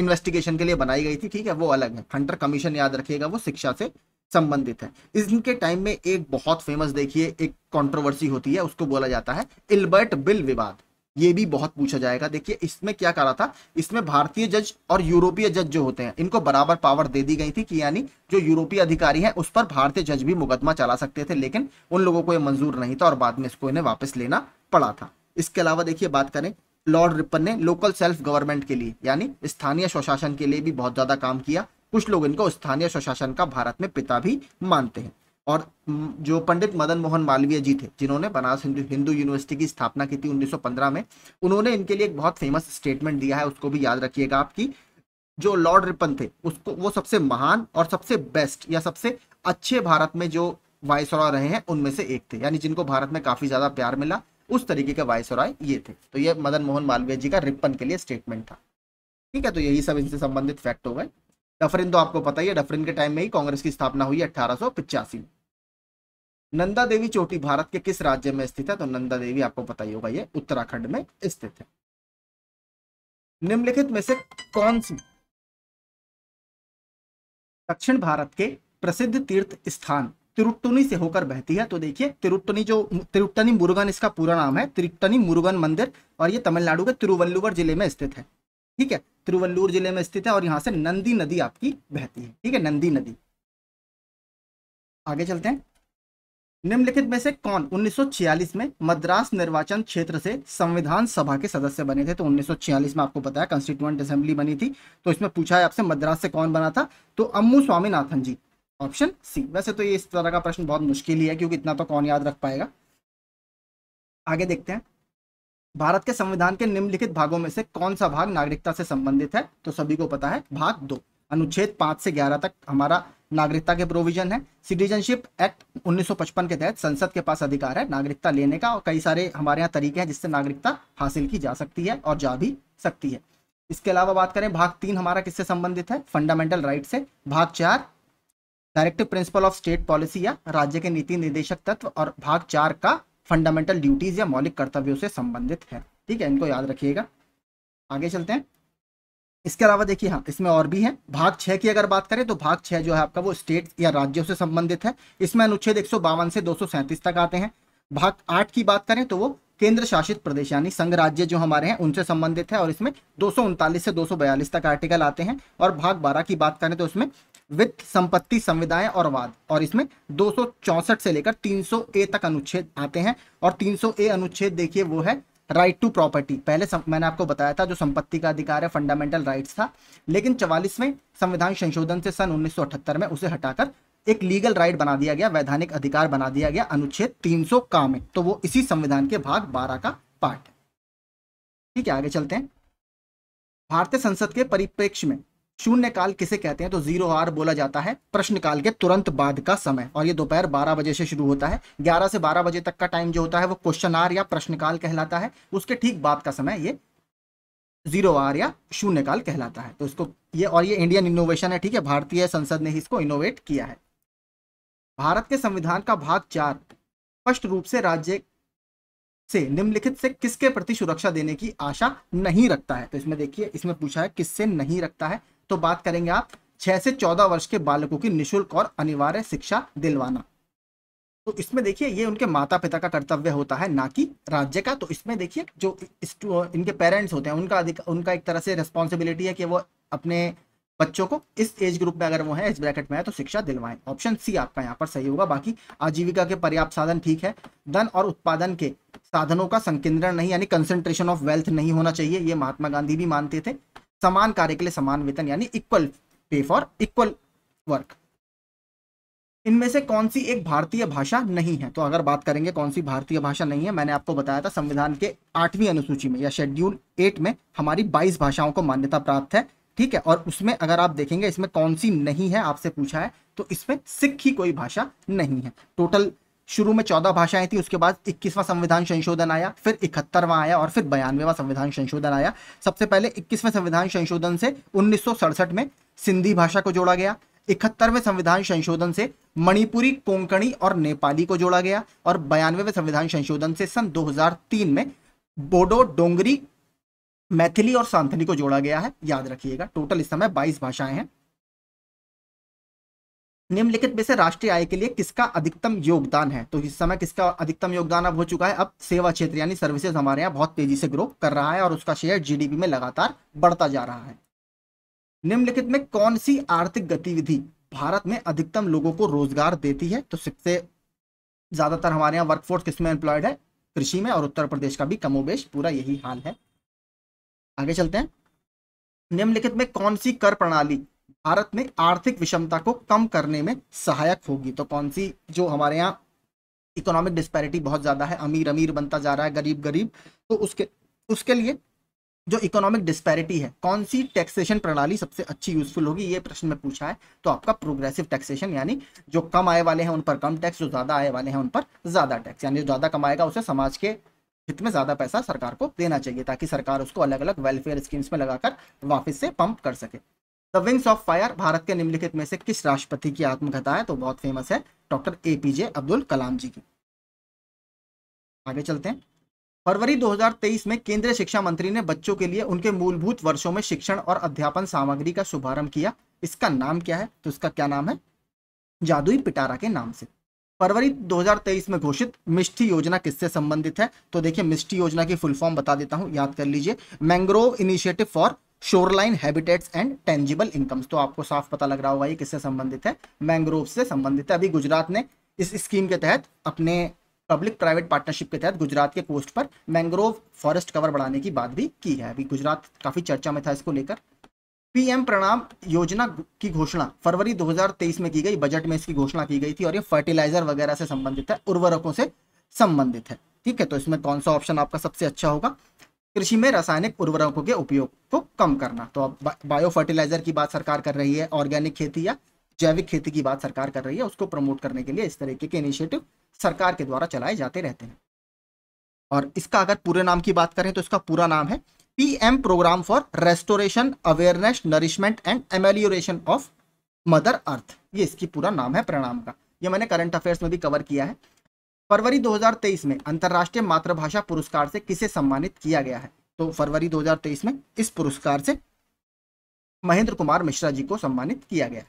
इन्वेस्टिगेशन के लिए बनाई गई थी ठीक है वो अलग है हंटर कमीशन याद रखिएगा वो शिक्षा से संबंधित है इनके टाइम में एक बहुत फेमस देखिए एक कंट्रोवर्सी होती है उसको बोला जाता है इल्बर्ट बिल विवाद ये भी बहुत पूछा जाएगा देखिए इसमें क्या करा था इसमें भारतीय जज और यूरोपीय जज जो होते हैं इनको बराबर पावर दे दी गई थी कि यानी जो यूरोपीय अधिकारी हैं उस पर भारतीय जज भी मुकदमा चला सकते थे लेकिन उन लोगों को ये मंजूर नहीं था और बाद में इसको इन्हें वापस लेना पड़ा था इसके अलावा देखिए बात करें लॉर्ड रिपन ने लोकल सेल्फ गवर्नमेंट के लिए यानी स्थानीय स्वशासन के लिए भी बहुत ज्यादा काम किया कुछ लोग इनको स्थानीय स्वशासन का भारत में पिता भी मानते हैं और जो पंडित मदन मोहन मालवीय जी थे जिन्होंने बनारस हिंदू हिंदू यूनिवर्सिटी की स्थापना की थी 1915 में उन्होंने इनके लिए एक बहुत फेमस स्टेटमेंट दिया है उसको भी याद रखिएगा आपकी जो लॉर्ड रिपन थे उसको वो सबसे महान और सबसे बेस्ट या सबसे अच्छे भारत में जो वायसरॉय रहे हैं उनमें से एक थे यानी जिनको भारत में काफी ज्यादा प्यार मिला उस तरीके का वायसराय ये थे तो ये मदन मोहन मालवीय जी का रिपन के लिए स्टेटमेंट था ठीक है तो यही सब इनसे संबंधित फैक्ट हो गए डफरिन तो आपको पता ही है डफरिन के टाइम में ही कांग्रेस की स्थापना हुई अठारह नंदा देवी चोटी भारत के किस राज्य में स्थित है तो नंदा देवी आपको पता ही होगा ये उत्तराखंड में स्थित है निम्नलिखित में से कौन सी दक्षिण भारत के प्रसिद्ध तीर्थ स्थान तिरुट्टुनी से होकर बहती है तो देखिए तिरुट्टनी जो तिरुट्टनी मुरुगन इसका पूरा नाम है तिरुट्टनी मुरुगन मंदिर और ये तमिलनाडु के तिरुवल्लुवर जिले में स्थित है ठीक है तिरुवल्लूर जिले में स्थित है और यहाँ से नंदी नदी आपकी बहती है ठीक है नंदी नदी आगे चलते हैं निम्नलिखित में से कौन 1946 में मद्रास निर्वाचन क्षेत्र से संविधान सभा के सदस्य बने थे तो 1946 में आपको पता है कंस्टिट्यूएंट असेंबली बनी थी तो इसमें पूछा है आपसे मद्रास से कौन बना था तो अम्मू स्वामीनाथन जी ऑप्शन सी वैसे तो ये इस तरह का प्रश्न बहुत मुश्किल ही है क्योंकि इतना तो कौन याद रख पाएगा आगे देखते हैं भारत के संविधान के निम्नलिखित भागों में से कौन सा भाग नागरिकता से संबंधित है तो सभी को पता है भाग दो अनुच्छेद पांच से ग्यारह तक हमारा नागरिकता के प्रोविजन है सिटीजनशिप एक्ट 1955 के तहत संसद के पास अधिकार है नागरिकता लेने का और कई सारे हमारे यहाँ तरीके हैं जिससे नागरिकता हासिल की जा सकती है और जा भी सकती है इसके अलावा बात करें भाग तीन हमारा किससे संबंधित है फंडामेंटल राइट से भाग चार directive principle of state policy या राज्य के नीति निर्देशक तत्व और भाग चार का फंडामेंटल ड्यूटीज या मौलिक कर्तव्यों से संबंधित है ठीक है इनको याद रखिएगा आगे चलते हैं इसके अलावा देखिए हाँ इसमें और भी है भाग छः की अगर बात करें तो भाग छः जो है आपका वो स्टेट या राज्यों से संबंधित है इसमें अनुच्छेद एक से दो तक आते हैं भाग आठ की बात करें तो वो केंद्र शासित प्रदेश यानी संघ राज्य जो हमारे हैं उनसे संबंधित है और इसमें दो से दो तक आर्टिकल आते हैं और भाग बारह की बात करें तो उसमें वित्त संपत्ति संविदाएं और वाद और इसमें दो से लेकर तीन ए तक अनुच्छेद आते हैं और तीन ए अनुच्छेद देखिए वो है राइट टू प्रॉपर्टी पहले सम, मैंने आपको बताया था जो संपत्ति का अधिकार है फंडामेंटल राइट्स था लेकिन चवालीसवें संविधान संशोधन से सन 1978 में उसे हटाकर एक लीगल राइट बना दिया गया वैधानिक अधिकार बना दिया गया अनुच्छेद 300 का में तो वो इसी संविधान के भाग 12 का पार्ट है ठीक है आगे चलते हैं भारतीय संसद के परिप्रेक्ष्य में शून्य काल किसे कहते हैं तो जीरो आर बोला जाता है प्रश्न काल के तुरंत बाद का समय और ये दोपहर 12 बजे से शुरू होता है 11 से 12 बजे तक का टाइम जो होता है वो क्वेश्चन आर या प्रश्न काल कहलाता है उसके ठीक बाद का समय ये जीरो आर या शून्य काल कहलाता है तो इसको ये और ये इंडियन इनोवेशन है ठीक है भारतीय संसद ने ही इसको इनोवेट किया है भारत के संविधान का भाग चार स्पष्ट रूप से राज्य से निम्नलिखित से किसके प्रति सुरक्षा देने की आशा नहीं रखता है तो इसमें देखिए इसमें पूछा है किससे नहीं रखता है तो बात करेंगे आप छह से चौदह वर्ष के बालकों की निःशुल्क और अनिवार्य शिक्षा दिलवाना तो इसमें देखिए ये उनके माता पिता का कर्तव्य होता है ना कि राज्य का तो इसमें देखिए जो इनके पेरेंट्स होते हैं उनका उनका एक तरह से रिस्पॉन्सिबिलिटी है कि वो अपने बच्चों को इस एज ग्रुप में अगर वो है इस ब्रैकेट में है तो शिक्षा दिलवाएं ऑप्शन सी आपका यहाँ पर सही होगा बाकी आजीविका के पर्याप्त साधन ठीक है धन और उत्पादन के साधनों का संकेंद्रण नहीं यानी कंसेंट्रेशन ऑफ वेल्थ नहीं होना चाहिए ये महात्मा गांधी भी मानते थे समान कार्य के लिए समान वेतन यानी equal pay for equal work इनमें से कौन सी एक भारतीय भाषा नहीं है तो अगर बात करेंगे कौन सी भारतीय भाषा नहीं है मैंने आपको बताया था संविधान के आठवीं अनुसूची में या शेड्यूल एट में हमारी बाईस भाषाओं को मान्यता प्राप्त है ठीक है और उसमें अगर आप देखेंगे इसमें कौन सी नहीं है आपसे पूछा है तो इसमें सिख ही कोई भाषा नहीं है टोटल शुरू में चौदह भाषाएं थी उसके बाद इक्कीसवां संविधान संशोधन आया फिर इकहत्तरवां आया और फिर बयानवेवा संविधान संशोधन आया सबसे पहले इक्कीसवें संविधान संशोधन से उन्नीस में सिंधी भाषा को जोड़ा गया इकहत्तरवें संविधान संशोधन से मणिपुरी कोंकणी और नेपाली को जोड़ा गया और बयानवेवें संविधान संशोधन से सन 2003 में बोडो डोंगरी मैथिली और सांथली को जोड़ा गया है याद रखिएगा टोटल इस समय 22 भाषाएं हैं निम्नलिखित में से राष्ट्रीय आय के लिए किसका अधिकतम योगदान है तो इस समय किसका अधिकतम योगदान अब हो चुका है अब सेवा क्षेत्र यानी सर्विसेज हमारे यहाँ बहुत तेजी से ग्रो कर रहा है और उसका शेयर जीडीपी में लगातार बढ़ता जा रहा है निम्नलिखित में कौन सी आर्थिक गतिविधि भारत में अधिकतम लोगों को रोजगार देती है तो सबसे ज्यादातर हमारे यहाँ वर्कफोर्स किसमें एम्प्लॉयड है कृषि में और उत्तर प्रदेश का भी कमोबेश पूरा यही हाल है आगे चलते हैं निम्नलिखित में कौन सी कर प्रणाली भारत में आर्थिक विषमता को कम करने में सहायक होगी तो कौन सी जो हमारे यहाँ इकोनॉमिक डिस्पैरिटी बहुत ज़्यादा है अमीर अमीर बनता जा रहा है गरीब गरीब तो उसके उसके लिए जो इकोनॉमिक डिस्पैरिटी है कौन सी टैक्सेशन प्रणाली सबसे अच्छी यूजफुल होगी ये प्रश्न में पूछा है तो आपका प्रोग्रेसिव टैक्सेशन यानी जो कम आय वाले हैं उन पर कम टैक्स जो ज़्यादा आय वाले हैं उन पर ज़्यादा टैक्स यानी जो ज़्यादा कमाएगा उसे समाज के हित में ज़्यादा पैसा सरकार को देना चाहिए ताकि सरकार उसको अलग अलग वेलफेयर स्कीम्स में लगाकर वापस से पंप कर सके the wings of fire Bharat के निम्नलिखित में से किस राष्ट्रपति की आत्मकथा है तो बहुत फेमस है डॉक्टर ए पीजे अब्दुल कलाम जी की आगे चलते हैं फरवरी 2023 में केंद्रीय शिक्षा मंत्री ने बच्चों के लिए उनके मूलभूत वर्षों में शिक्षण और अध्यापन सामग्री का शुभारंभ किया इसका नाम क्या है तो इसका क्या नाम है जादुई पिटारा के नाम से फरवरी 2023 में घोषित मिष्टी योजना किससे संबंधित है तो देखिए मिष्टी योजना की फुल फॉर्म बता देता हूँ याद कर लीजिए mangrove initiative for shoreline habitats and tangible incomes तो आपको साफ पता लग रहा होगा ये किससे संबंधित है मैंग्रोव से संबंधित है अभी गुजरात ने इस स्कीम के तहत अपने पब्लिक प्राइवेट पार्टनरशिप के तहत गुजरात के कोस्ट पर मैंग्रोव फॉरेस्ट कवर बढ़ाने की बात भी की है अभी गुजरात काफ़ी चर्चा में था इसको लेकर पीएम प्रणाम योजना की घोषणा फरवरी 2023 में की गई बजट में इसकी घोषणा की गई थी और ये फर्टिलाइजर वगैरह से संबंधित है उर्वरकों से संबंधित है ठीक है तो इसमें कौन सा ऑप्शन आपका सबसे अच्छा होगा कृषि में रासायनिक उर्वरकों के उपयोग को कम करना तो अब बायो फर्टिलाइजर की बात सरकार कर रही है ऑर्गेनिक खेती या जैविक खेती की बात सरकार कर रही है उसको प्रमोट करने के लिए इस तरीके के इनिशिएटिव सरकार के द्वारा चलाए जाते रहते हैं और इसका अगर पूरे नाम की बात करें तो इसका पूरा नाम है PM programme for restoration awareness nourishment and amelioration of mother earth ये इसकी पूरा नाम है प्रणाम का ये मैंने करंट अफेयर्स में भी कवर किया है फरवरी 2023 में अंतर्राष्ट्रीय मातृभाषा पुरस्कार से किसे सम्मानित किया गया है तो फरवरी 2023 में इस पुरस्कार से महेंद्र कुमार मिश्रा जी को सम्मानित किया गया है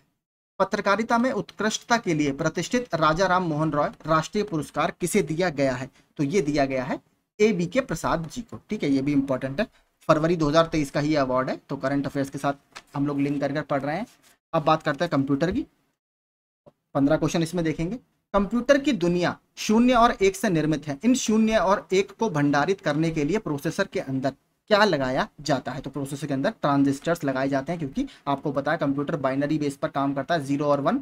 पत्रकारिता में उत्कृष्टता के लिए प्रतिष्ठित राजा राम मोहन रॉय राष्ट्रीय पुरस्कार किसे दिया गया है तो ये दिया गया है ए बी के प्रसाद जी को ठीक है ये भी इंपॉर्टेंट है फरवरी 2023 का ही अवार्ड है तो करंट अफेयर्स के साथ हम लोग लिंक कर पढ़ रहे हैं अब बात करते हैं कंप्यूटर की पंद्रह क्वेश्चन इसमें देखेंगे कंप्यूटर की दुनिया शून्य और एक से निर्मित है इन शून्य और एक को भंडारित करने के लिए प्रोसेसर के अंदर क्या लगाया जाता है तो प्रोसेसर के अंदर ट्रांजिस्टर्स लगाए जाते हैं क्योंकि आपको पता है कंप्यूटर बाइनरी बेस पर काम करता है जीरो और वन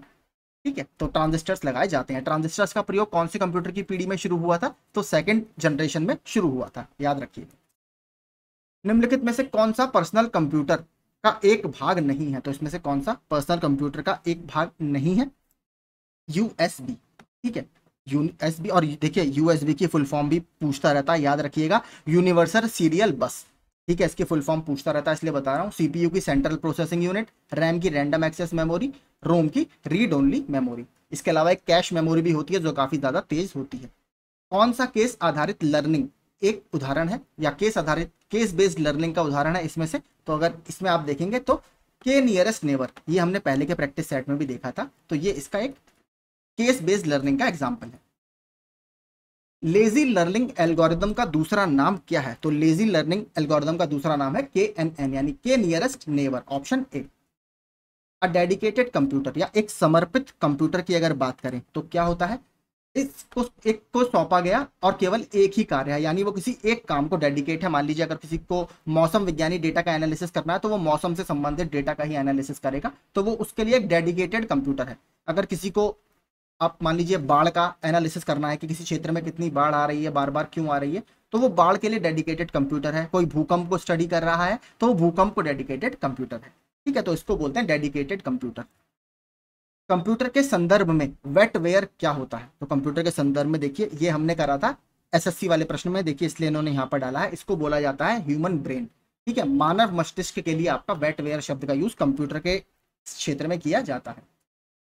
ठीक है तो ट्रांजिस्टर्स लगाए जाते हैं ट्रांजिस्टर्स का प्रयोग कौन से कंप्यूटर की पीढ़ी में शुरू हुआ था तो सेकेंड जनरेशन में शुरू हुआ था याद रखिए निम्नलिखित में से कौन सा पर्सनल कंप्यूटर का एक भाग नहीं है तो इसमें से कौन सा पर्सनल कंप्यूटर का एक भाग नहीं है यूएसबी ठीक है यूएसबी एस बी और देखिए यूएसबी बी की फुल फॉर्म भी पूछता रहता है याद रखिएगा यूनिवर्सल सीरियल बस ठीक है इसकी फुल फॉर्म पूछता रहता है इसलिए बता रहा हूँ सीपीयू की सेंट्रल प्रोसेसिंग यूनिट रैम की रैंडम एक्सेस मेमोरी रोम की रीड ओनली मेमोरी इसके अलावा एक कैश मेमोरी भी होती है जो काफ़ी ज़्यादा तेज होती है कौन सा केस आधारित लर्निंग एक उदाहरण है या केस आधारित केस बेस्ड लर्निंग का उदाहरण है इसमें से तो अगर इसमें आप देखेंगे तो के नियरेस्ट नेबर ये हमने पहले के प्रैक्टिस सेट में भी देखा था तो ये इसका एक केस बेस्ड लर्निंग का एग्जाम्पल है लेजी लर्निंग एल्गोरिदम का दूसरा नाम क्या है तो लेजी लर्निंग एल्गोरिदम का दूसरा नाम है के एन एन यानी K nearest neighbour option A uh dedicated computer या एक समर्पित कंप्यूटर की अगर बात करें तो क्या होता है इसको एक को सौंपा गया और केवल एक ही कार्य है यानी वो किसी एक काम को डेडिकेट है मान लीजिए अगर किसी को मौसम विज्ञानी डेटा का एनालिसिस करना है तो वो मौसम से संबंधित डेटा का ही एनालिसिस करेगा तो वो उसके लिए एक डेडिकेटेड कंप्यूटर है अगर किसी को आप मान लीजिए बाढ़ का एनालिसिस करना है कि किसी क्षेत्र में कितनी बाढ़ आ रही है बार बार क्यों आ रही है तो वो बाढ़ के लिए डेडिकेटेड कंप्यूटर है कोई भूकंप को स्टडी कर रहा है तो वो भूकंप को डेडिकेटेड कंप्यूटर है ठीक है तो इसको बोलते हैं डेडिकेटेड कंप्यूटर कंप्यूटर के संदर्भ में वेटवेयर क्या होता है तो कंप्यूटर के संदर्भ में देखिए ये हमने करा था एसएससी वाले प्रश्न में देखिए इसलिए इन्होंने यहाँ पर डाला है इसको बोला जाता है ह्यूमन ब्रेन ठीक है मानव मस्तिष्क के लिए आपका वेटवेयर शब्द का यूज कंप्यूटर के क्षेत्र में किया जाता है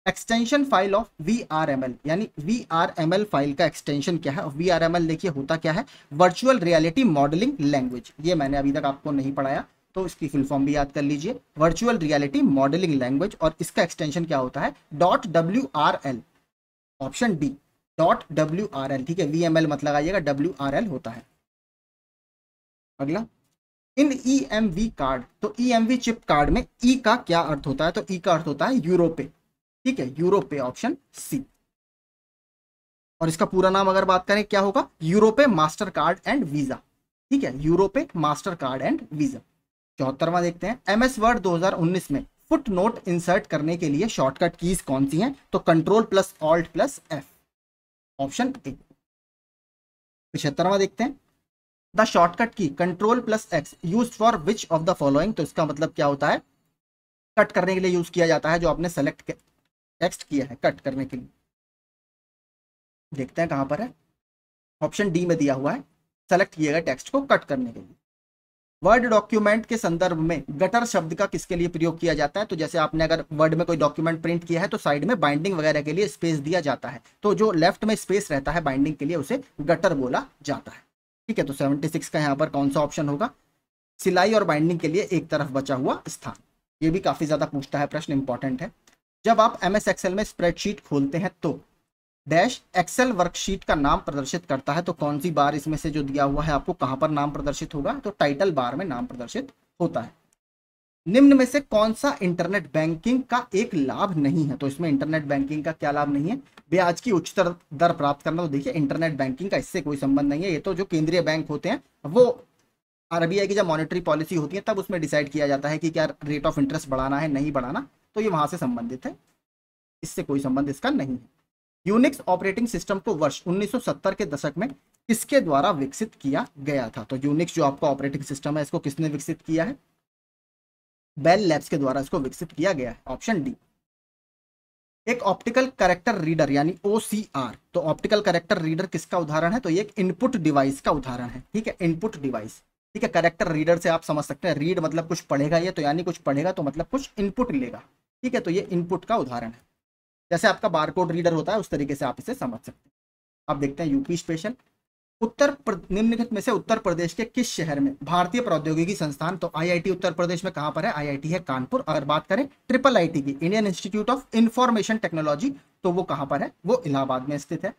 extension file of V R M L यानी V R M L file का एक्सटेंशन क्या है वी आर एम एल देखिए होता क्या है वर्चुअल रियलिटी मॉडलिंग लैंग्वेज ये मैंने अभी तक आपको नहीं पढ़ाया तो इसकी फुल फॉर्म भी याद कर लीजिए वर्चुअल रियलिटी मॉडलिंग लैंग्वेज और इसका एक्सटेंशन क्या होता है dot W R L option D dot W R L ठीक है वी एम एल मत लगाइएगा डब्ल्यू आर एल होता है अगला इन ई एम वी कार्ड तो E M V chip card में ई e का क्या अर्थ होता है तो ई e का अर्थ होता है यूरोपे ठीक है यूरोपे ऑप्शन सी और इसका पूरा नाम अगर बात करें क्या होगा Europay master card and Visa ठीक है Europay master card and Visa चौहत्तरवा देखते हैं एमएस वर्ड 2019 में फुट नोट इंसर्ट करने के लिए शॉर्टकट कीज कौन सी हैं तो control plus alt plus F option A पिछहत्तरवा देखते हैं द शॉर्टकट की control plus X use for which of the following तो इसका मतलब क्या होता है कट करने के लिए यूज किया जाता है जो आपने सेलेक्ट टेक्स्ट किया है कट करने के लिए देखते हैं कहां पर है ऑप्शन डी में दिया हुआ है सेलेक्ट किया गया टेक्स्ट को कट करने के लिए वर्ड डॉक्यूमेंट के संदर्भ में गटर शब्द का किसके लिए प्रयोग किया जाता है तो जैसे आपने अगर वर्ड में कोई डॉक्यूमेंट प्रिंट किया है तो साइड में बाइंडिंग वगैरह के लिए स्पेस दिया जाता है तो जो लेफ्ट में स्पेस रहता है बाइंडिंग के लिए उसे गटर बोला जाता है ठीक है तो सेवेंटी सिक्स का यहाँ पर कौन सा ऑप्शन होगा सिलाई और बाइंडिंग के लिए एक तरफ बचा हुआ स्थान ये भी काफी ज्यादा पूछता है प्रश्न इंपॉर्टेंट है जब आप एम एस में स्प्रेडशीट खोलते हैं तो डैश एक्सेल वर्कशीट का नाम प्रदर्शित करता है तो कौन सी बार इसमें से जो दिया हुआ है आपको कहां पर नाम प्रदर्शित होगा तो टाइटल बार में नाम प्रदर्शित होता है निम्न में से कौन सा इंटरनेट बैंकिंग का एक लाभ नहीं है तो इसमें इंटरनेट बैंकिंग का क्या लाभ नहीं है ब्याज की उच्चतर दर प्राप्त करना तो देखिए इंटरनेट बैंकिंग का इससे कोई संबंध नहीं है ये तो जो केंद्रीय बैंक होते हैं वो आरबीआई की जब मॉनिटरी पॉलिसी होती है तब उसमें डिसाइड किया जाता है कि क्या रेट ऑफ इंटरेस्ट बढ़ाना है नहीं बढ़ाना तो ये वहां से संबंधित है इससे कोई संबंध इसका नहीं है यूनिक्स ऑपरेटिंग सिस्टम को वर्ष 1970 के दशक में किसके द्वारा विकसित किया गया था तो यूनिक्स जो आपका ऑपरेटिंग सिस्टम है इसको किसने विकसित किया है बेल लैब्स के द्वारा इसको विकसित किया गया है ऑप्शन डी एक ऑप्टिकल करेक्टर रीडर यानी ओ तो ऑप्टिकल करेक्टर रीडर किसका उदाहरण है तो ये एक इनपुट डिवाइस का उदाहरण है ठीक है इनपुट डिवाइस ठीक है करेक्टर रीडर से आप समझ सकते हैं रीड मतलब कुछ पढ़ेगा ये तो यानी कुछ पढ़ेगा तो मतलब कुछ इनपुट लेगा ठीक है तो ये इनपुट का उदाहरण है जैसे आपका बारकोड रीडर होता है उस तरीके से आप इसे समझ सकते हैं आप देखते हैं यूपी स्पेशल उत्तर निम्नलिखित में से उत्तर प्रदेश के किस शहर में भारतीय प्रौद्योगिकी संस्थान तो आईआईटी उत्तर प्रदेश में कहां पर है आईआईटी है कानपुर अगर बात करें ट्रिपल आईटी की Indian institute of information technology तो वो कहां पर है वो इलाहाबाद में स्थित है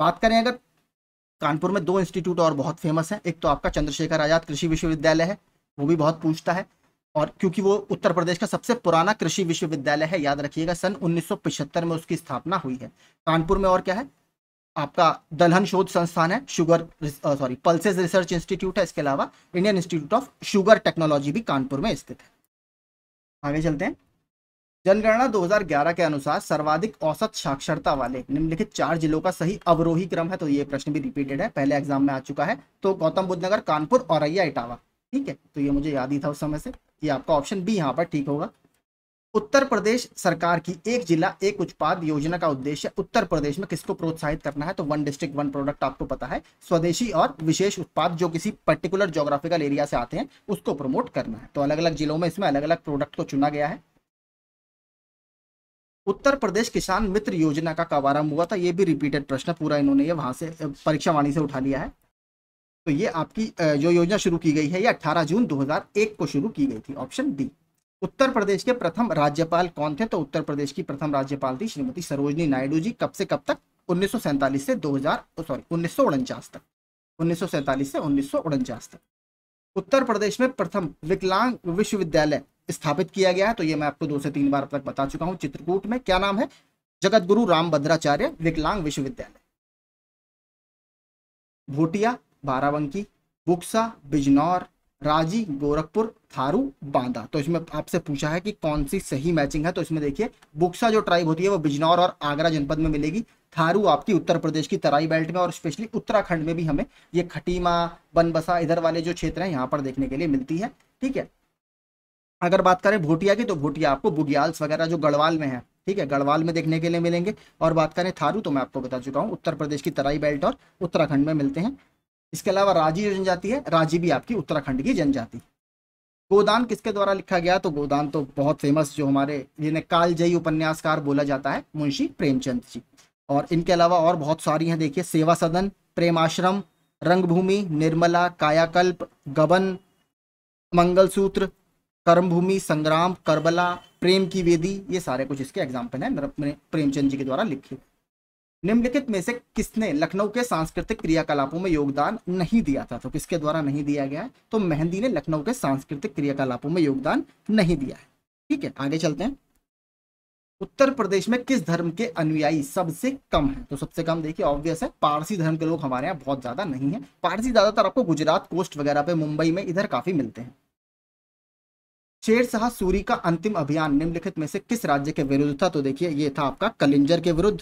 बात करें अगर कानपुर में दो इंस्टीट्यूट और बहुत फेमस है एक तो आपका चंद्रशेखर आजाद कृषि विश्वविद्यालय है वो भी बहुत पूछता है और क्योंकि वो उत्तर प्रदेश का सबसे पुराना कृषि विश्वविद्यालय है याद रखिएगा सन 1975 में उसकी स्थापना हुई है कानपुर में और क्या है आपका दलहन शोध संस्थान है sugar sorry pulses research institute है इसके अलावा Indian institute of sugar technology भी कानपुर में स्थित है आगे चलते हैं जनगणना 2011 के अनुसार सर्वाधिक औसत साक्षरता वाले निम्नलिखित चार जिलों का सही अवरोही क्रम है तो ये प्रश्न भी रिपीटेड है पहले एग्जाम में आ चुका है तो गौतम बुद्ध नगर कानपुर और इटावा ठीक है तो ये मुझे याद ही था उस समय से ये आपका ऑप्शन बी यहाँ पर ठीक होगा उत्तर प्रदेश सरकार की एक जिला एक उत्पाद योजना का उद्देश्य उत्तर प्रदेश में किसको प्रोत्साहित करना है तो वन डिस्ट्रिक्ट वन प्रोडक्ट आपको पता है स्वदेशी और विशेष उत्पाद जो किसी पर्टिकुलर जोग्राफिकल एरिया से आते हैं उसको प्रमोट करना है तो अलग अलग जिलों में इसमें अलग अलग प्रोडक्ट को चुना गया है उत्तर प्रदेश किसान मित्र योजना का कब आरंभ हुआ था यह भी रिपीटेड प्रश्न पूरा इन्होंने वहां से परीक्षा वाणी से उठा लिया है तो ये आपकी जो योजना शुरू की गई है ये 18 जून 2001 को शुरू की गई थी ऑप्शन डी उत्तर प्रदेश के प्रथम राज्यपाल कौन थे तो उत्तर प्रदेश की प्रथम राज्यपाल थी श्रीमती सरोजनी नायडू जी कब से कब तक उन्नीस से दो सॉरी उन्नीस तक उन्नीस से उन्नीस तक उत्तर प्रदेश में प्रथम विकलांग विश्वविद्यालय स्थापित किया गया है तो ये मैं आपको दो से तीन बार तक बता चुका हूँ चित्रकूट में क्या नाम है जगत गुरु राम भद्राचार्य विकलांग विश्वविद्यालय भोटिया बाराबंकी बुक्सा बिजनौर राजी गोरखपुर थारू बांदा तो इसमें आपसे पूछा है कि कौन सी सही मैचिंग है तो इसमें देखिए बुक्सा जो ट्राइब होती है वो बिजनौर और आगरा जनपद में मिलेगी थारू आपकी उत्तर प्रदेश की तराई बेल्ट में और स्पेशली उत्तराखंड में भी हमें ये खटीमा बनबसा इधर वाले जो क्षेत्र हैं यहाँ पर देखने के लिए मिलती है ठीक है अगर बात करें भोटिया की तो भोटिया आपको बुगियाल्स वगैरह जो गढ़वाल में है ठीक है गढ़वाल में देखने के लिए मिलेंगे और बात करें थारू तो मैं आपको बता चुका हूँ उत्तर प्रदेश की तराई बेल्ट और उत्तराखंड में मिलते हैं इसके अलावा राजी जनजाति है राजी भी आपकी उत्तराखंड की जनजाति गोदान किसके द्वारा लिखा गया तो गोदान तो बहुत फेमस जो हमारे जिन्हें कालजयी उपन्यासकार बोला जाता है मुंशी प्रेमचंद जी और इनके अलावा और बहुत सारी हैं देखिए सेवा सदन प्रेमाश्रम रंगभूमि निर्मला कायाकल्प गबन मंगलसूत्र कर्मभूमि संग्राम करबला प्रेम की वेदी ये सारे कुछ इसके एग्जाम्पल हैं प्रेमचंद जी के द्वारा लिखे निम्नलिखित में से किसने लखनऊ के सांस्कृतिक क्रियाकलापों में योगदान नहीं दिया था तो किसके द्वारा नहीं दिया गया है तो मेहंदी ने लखनऊ के सांस्कृतिक क्रियाकलापों में योगदान नहीं दिया है ठीक है आगे चलते हैं उत्तर प्रदेश में किस धर्म के अनुयायी सबसे कम है तो सबसे कम देखिए ऑब्वियस है पारसी धर्म के लोग हमारे यहाँ बहुत ज्यादा नहीं है पारसी ज्यादातर आपको गुजरात कोस्ट वगैरह पे मुंबई में इधर काफी मिलते हैं शेर शाह सूरी का अंतिम अभियान निम्नलिखित में से किस राज्य के विरुद्ध था तो देखिए ये था आपका कलिंजर के विरुद्ध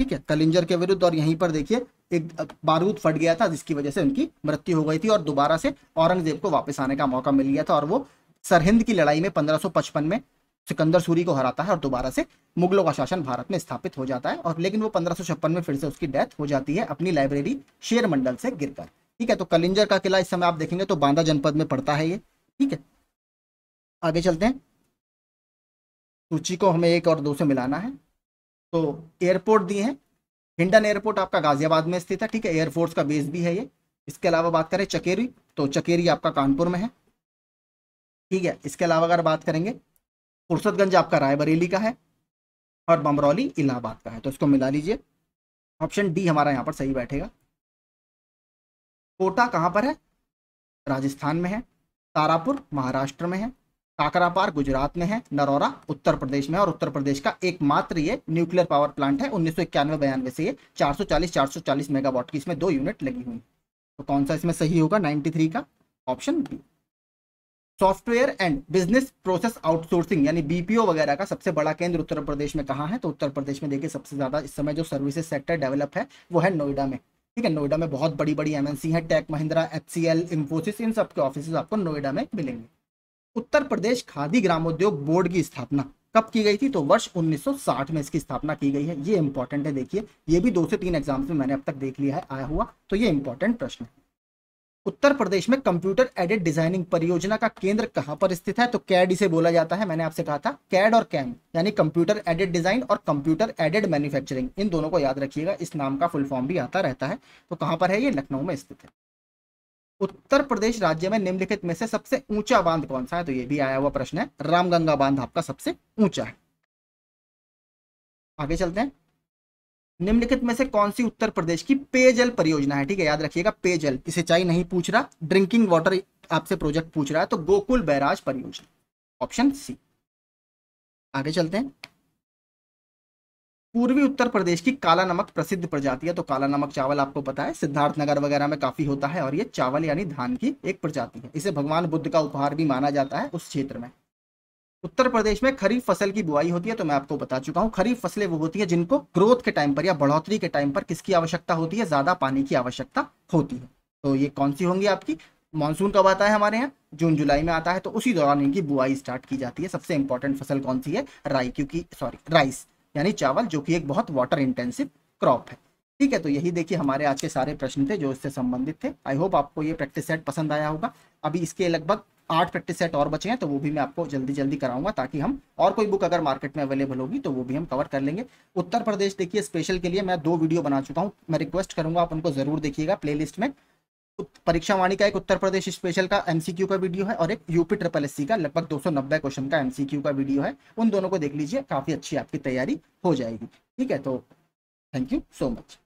ठीक है कलिंजर के विरुद्ध और यहीं पर देखिए एक बारूद फट गया था जिसकी वजह से उनकी मृत्यु हो गई थी और दोबारा से औरंगजेब को वापस आने का मौका मिल गया था और वो सरहिंद की लड़ाई में 1555 में सिकंदर सूरी को हराता है और दोबारा से मुगलों का शासन भारत में स्थापित हो जाता है और लेकिन वो पंद्रह में फिर से उसकी डेथ हो जाती है अपनी लाइब्रेरी शेर मंडल से गिर ठीक है तो कलिंजर का किला इस समय आप देखेंगे तो बांदा जनपद में पड़ता है ये ठीक है आगे चलते हैं सूची को हमें एक और दो से मिलाना है तो एयरपोर्ट दिए हैं हिंडन एयरपोर्ट आपका गाजियाबाद में स्थित है ठीक है एयरफोर्स का बेस भी है ये इसके अलावा बात करें चकेरी तो चकेरी आपका कानपुर में है ठीक है इसके अलावा अगर बात करेंगे फुर्सतगंज आपका रायबरेली का है और बमरौली इलाहाबाद का है तो इसको मिला लीजिए ऑप्शन डी हमारा यहाँ पर सही बैठेगा कोटा कहाँ पर है राजस्थान में है तारापुर महाराष्ट्र में है काकरापार गुजरात में है नरौरा उत्तर प्रदेश में और उत्तर प्रदेश का एकमात्र ये न्यूक्लियर पावर प्लांट है उन्नीस सौ इक्यानवे बयानवे से ये 440 440 मेगावाट की इसमें दो यूनिट लगी हुई तो कौन सा इसमें सही होगा 93 का option B software and business process outsourcing यानी बीपीओ वगैरह का सबसे बड़ा केंद्र उत्तर प्रदेश में कहाँ है तो उत्तर प्रदेश में देखिए सबसे ज्यादा इस समय जो सर्विसेज सेक्टर डेवलप है वो है नोएडा में ठीक है नोएडा में बहुत बड़ी बड़ी एमएनसी है tech Mahindra F C L Infosys इन सबके ऑफिस आपको नोएडा में मिलेंगे उत्तर प्रदेश खादी ग्रामोद्योग बोर्ड की स्थापना कब की गई थी तो वर्ष 1960 में इसकी स्थापना की गई है ये इंपॉर्टेंट है देखिए ये भी दो से तीन एग्जाम्स में मैंने अब तक देख लिया है आया हुआ तो ये इंपॉर्टेंट प्रश्न है उत्तर प्रदेश में कंप्यूटर एडेड डिजाइनिंग परियोजना का केंद्र कहाँ पर स्थित है तो कैड इसे बोला जाता है मैंने आपसे कहा था कैड और कैम यानी कंप्यूटर एडेड डिजाइन और कंप्यूटर एडेड मैन्युफैक्चरिंग इन दोनों को याद रखिएगा इस नाम का फुल फॉर्म भी आता रहता है तो कहाँ पर है ये लखनऊ में स्थित है उत्तर प्रदेश राज्य में निम्नलिखित में से सबसे ऊंचा बांध कौन सा है तो ये भी आया हुआ प्रश्न है रामगंगा बांध आपका सबसे ऊंचा है आगे चलते हैं निम्नलिखित में से कौन सी उत्तर प्रदेश की पेयजल परियोजना है ठीक है याद रखिएगा पेयजल सिंचाई नहीं पूछ रहा ड्रिंकिंग वाटर आपसे प्रोजेक्ट पूछ रहा है तो गोकुल बैराज परियोजना ऑप्शन सी आगे चलते हैं पूर्वी उत्तर प्रदेश की काला नमक प्रसिद्ध प्रजाति है तो काला नमक चावल आपको पता है सिद्धार्थ नगर वगैरह में काफी होता है और ये चावल यानी धान की एक प्रजाति है इसे भगवान बुद्ध का उपहार भी माना जाता है उस क्षेत्र में उत्तर प्रदेश में खरीफ फसल की बुआई होती है तो मैं आपको बता चुका हूँ खरीफ फसलें वो होती है जिनको ग्रोथ के टाइम पर या बढ़ोतरी के टाइम पर किसकी आवश्यकता होती है ज्यादा पानी की आवश्यकता होती है तो ये कौन सी होंगी आपकी मानसून कब आता है हमारे यहाँ जून जुलाई में आता है तो उसी दौरान इनकी बुआई स्टार्ट की जाती है सबसे इंपॉर्टेंट फसल कौन सी है राई क्योंकि सॉरी राइस यानी चावल जो कि एक बहुत वाटर इंटेंसिव क्रॉप है ठीक है तो यही देखिए हमारे आज के सारे प्रश्न थे जो इससे संबंधित थे आई होप आपको ये प्रैक्टिस सेट पसंद आया होगा अभी इसके लगभग आठ प्रैक्टिस सेट और बचे हैं तो वो भी मैं आपको जल्दी जल्दी कराऊंगा ताकि हम और कोई बुक अगर मार्केट में अवेलेबल होगी तो वो भी हम कवर कर लेंगे उत्तर प्रदेश देखिए स्पेशल के लिए मैं दो वीडियो बना चुका हूँ मैं रिक्वेस्ट करूंगा आप उनको जरूर देखिएगा प्ले में परीक्षा वाणी का एक उत्तर प्रदेश स्पेशल का एमसीक्यू का वीडियो है और एक यूपी ट्रिपल एससी का लगभग 290 क्वेश्चन का एमसीक्यू का वीडियो है उन दोनों को देख लीजिए काफी अच्छी आपकी तैयारी हो जाएगी ठीक है तो थैंक यू सो मच